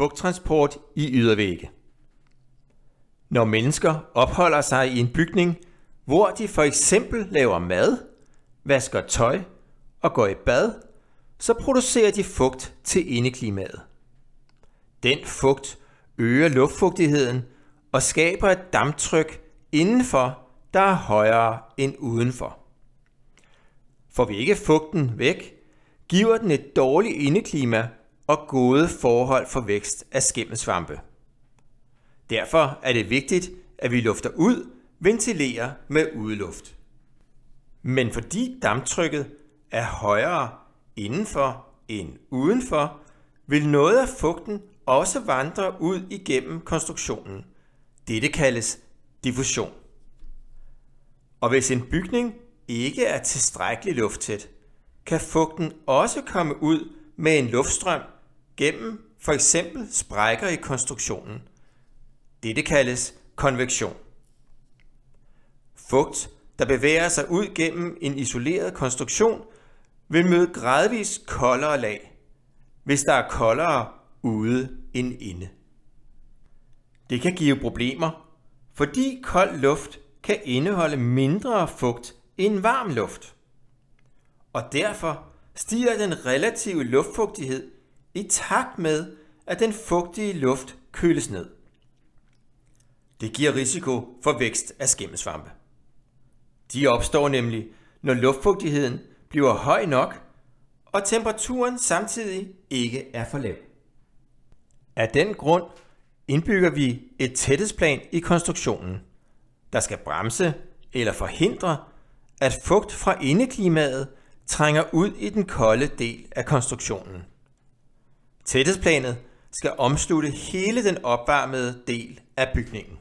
Fugttransport i ydervægge. Når mennesker opholder sig i en bygning, hvor de for eksempel laver mad, vasker tøj og går i bad, så producerer de fugt til indeklimaet. Den fugt øger luftfugtigheden og skaber et damptryk indenfor, der er højere end udenfor. Får vi ikke fugten væk, giver den et dårligt indeklima, og gode forhold for vækst af skimmelsvampe. Derfor er det vigtigt, at vi lufter ud, ventilerer med udluft. Men fordi damptrykket er højere indenfor end udenfor, vil noget af fugten også vandre ud igennem konstruktionen. Dette kaldes diffusion. Og hvis en bygning ikke er tilstrækkeligt lufttæt, kan fugten også komme ud med en luftstrøm, gennem for eksempel sprækker i konstruktionen. Dette kaldes konvektion. Fugt, der bevæger sig ud gennem en isoleret konstruktion, vil møde gradvist koldere lag, hvis der er koldere ude end inde. Det kan give problemer, fordi kold luft kan indeholde mindre fugt end varm luft. Og derfor stiger den relative luftfugtighed i takt med, at den fugtige luft køles ned. Det giver risiko for vækst af skimmelsvampe. De opstår nemlig, når luftfugtigheden bliver høj nok, og temperaturen samtidig ikke er for lav. Af den grund indbygger vi et tættesplan i konstruktionen, der skal bremse eller forhindre, at fugt fra indeklimaet trænger ud i den kolde del af konstruktionen. Tættesplanet skal omslutte hele den opvarmede del af bygningen.